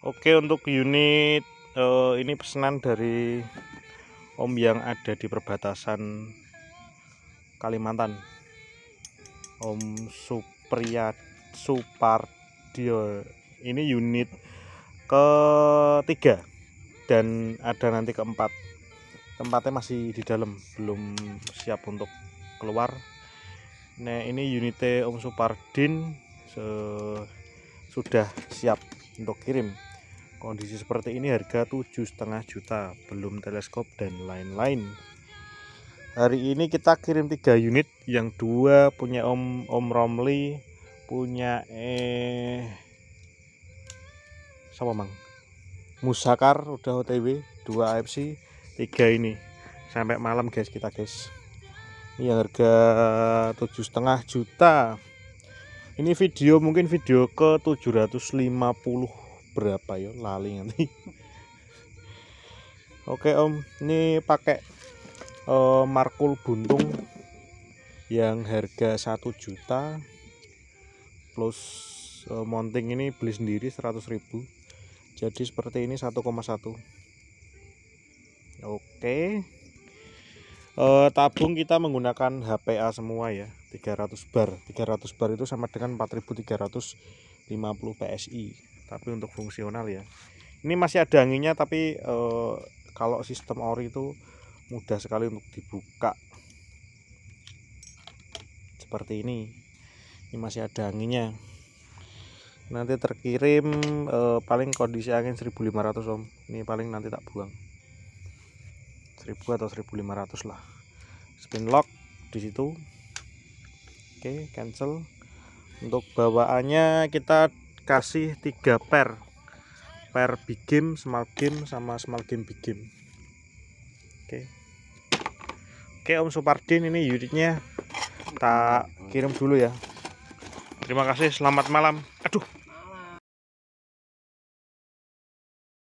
Oke untuk unit uh, ini pesanan dari Om yang ada di perbatasan Kalimantan Om Supriyat Supardio ini unit ketiga dan ada nanti keempat tempatnya masih di dalam belum siap untuk keluar nah ini unitnya Om Supardin sudah siap untuk kirim kondisi seperti ini harga tujuh setengah juta belum teleskop dan lain-lain hari ini kita kirim tiga unit yang dua punya Om Om Romli punya eh sama Mang Musakar udah OTW dua AFC tiga ini sampai malam guys kita guys ini yang harga tujuh setengah juta ini video mungkin video ke 750 berapa ya lali nanti oke om ini pakai uh, markul buntung yang harga 1 juta plus uh, eh, mounting ini beli sendiri 100 ribu jadi seperti ini 1,1 oke uh, tabung kita menggunakan HPA semua ya 300 bar 300 bar itu sama dengan 4350 PSI tapi untuk fungsional ya ini masih ada anginnya tapi e, kalau sistem ori itu mudah sekali untuk dibuka seperti ini ini masih ada anginnya nanti terkirim e, paling kondisi angin 1500 om ini paling nanti tak buang 1000 atau 1500 lah spin lock disitu situ oke cancel untuk bawaannya kita kasih tiga per per big game small game sama small game big game oke okay. oke okay, Om Supardin ini unitnya tak kirim dulu ya terima kasih selamat malam aduh